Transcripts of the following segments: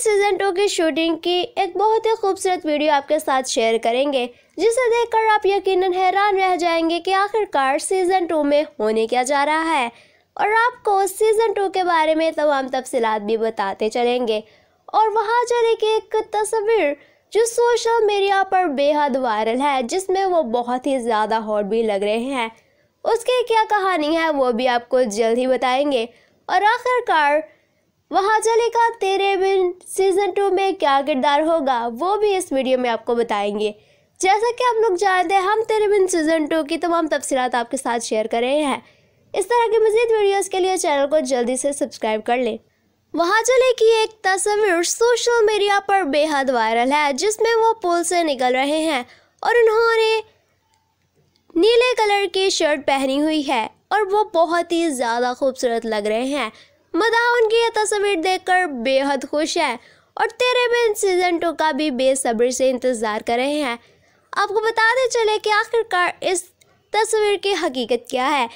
season two की shooting की एक बहुत ही खूबसूरत वीडियो आपके साथ शेयर करेंगे जिसे देखकर आप यकीनन हैरान रह जाएंगे कि आखिरकार सीजन टू में होने क्या जा रहा है और आपको सीजन टू के बारे में तमाम तफसीत भी बताते चलेंगे और वहाँ चले की एक तस्वीर जो सोशल मीडिया पर बेहद वायरल है जिसमें वो बहुत ही ज़्यादा हॉट भी लग रहे हैं उसकी क्या कहानी है वो भी आपको जल्द ही बताएंगे और आखिरकार वहाँ चलेगा तेरे बिन सीजन टू में क्या किरदार होगा वो भी इस वीडियो में आपको बताएंगे जैसा कि आप लोग जानते हैं हम तेरे बिन सीजन टू की तमाम तफसीत आपके साथ शेयर कर रहे हैं इस तरह की मजीद वीडियोस के लिए चैनल को जल्दी से सब्सक्राइब कर लें वहाँ चले की एक तस्वीर सोशल मीडिया पर बेहद वायरल है जिसमें वो पुल से निकल रहे हैं और उन्होंने नीले कलर की शर्ट पहनी हुई है और वो बहुत ही ज़्यादा खूबसूरत लग रहे हैं मदा उनकी यह तस्वीर देखकर बेहद खुश है और तेरे बिन सीजन टू का भी बेसब्री से इंतज़ार कर रहे हैं आपको बताते चले कि आखिरकार इस तस्वीर की हकीकत क्या है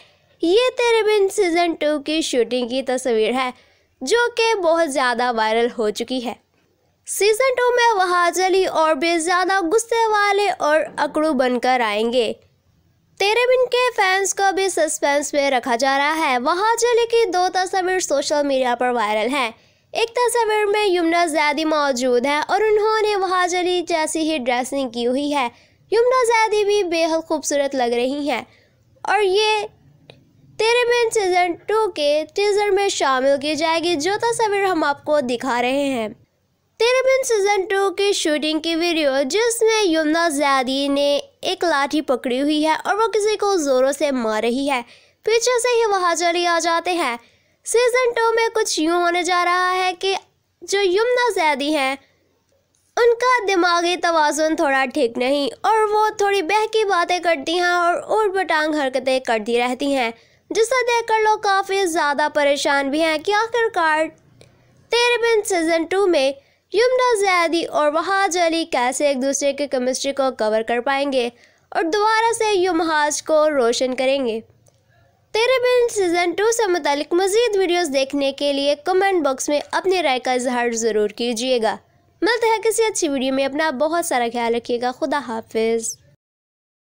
ये तेरे बिन सीज़न टू की शूटिंग की तस्वीर है जो कि बहुत ज़्यादा वायरल हो चुकी है सीज़न टू में वहाजली और भी ज़्यादा गुस्से वाले और अकड़ू बनकर आएंगे तेरे बिन के फैंस को भी सस्पेंस में रखा जा रहा है वहां चले की दो तस्वीर सोशल मीडिया पर वायरल हैं एक तस्वीर में यमुना जैदी मौजूद है और उन्होंने वहां चली जैसी ही ड्रेसिंग की हुई है यमुना जैदी भी बेहद खूबसूरत लग रही हैं और ये तेरे बिन सीजन टू के टीजर में शामिल की जाएगी जो तस्वीर हम आपको दिखा रहे हैं तेरेबिन सीजन टू की शूटिंग की वीडियो जिसमें यमुना ज्यादी ने एक लाठी पकड़ी हुई है और वो किसी को जोरों से मार रही है पीछे से ही वहाँ चली आ जाते हैं सीजन टू में कुछ यूँ होने जा रहा है कि जो यमुना जैदी हैं उनका दिमागी तोज़ुन थोड़ा ठीक नहीं और वो थोड़ी बहकी बातें करती हैं और उट बटांग हरकतें करती रहती हैं जिसे देखकर लोग काफ़ी ज़्यादा परेशान भी हैं कि आखिरकार बिन सीज़न टू में यमुना जैदी और महाज अली कैसे एक दूसरे के केमिस्ट्री को कवर कर पाएंगे और दोबारा से युमहाज को रोशन करेंगे तेरे बिन सीज़न टू से मुतलिक मज़ीद वीडियोस देखने के लिए कमेंट बॉक्स में अपनी राय का इजहार ज़रूर कीजिएगा मिलते हैं किसी अच्छी वीडियो में अपना बहुत सारा ख्याल रखिएगा खुदा हाफिज़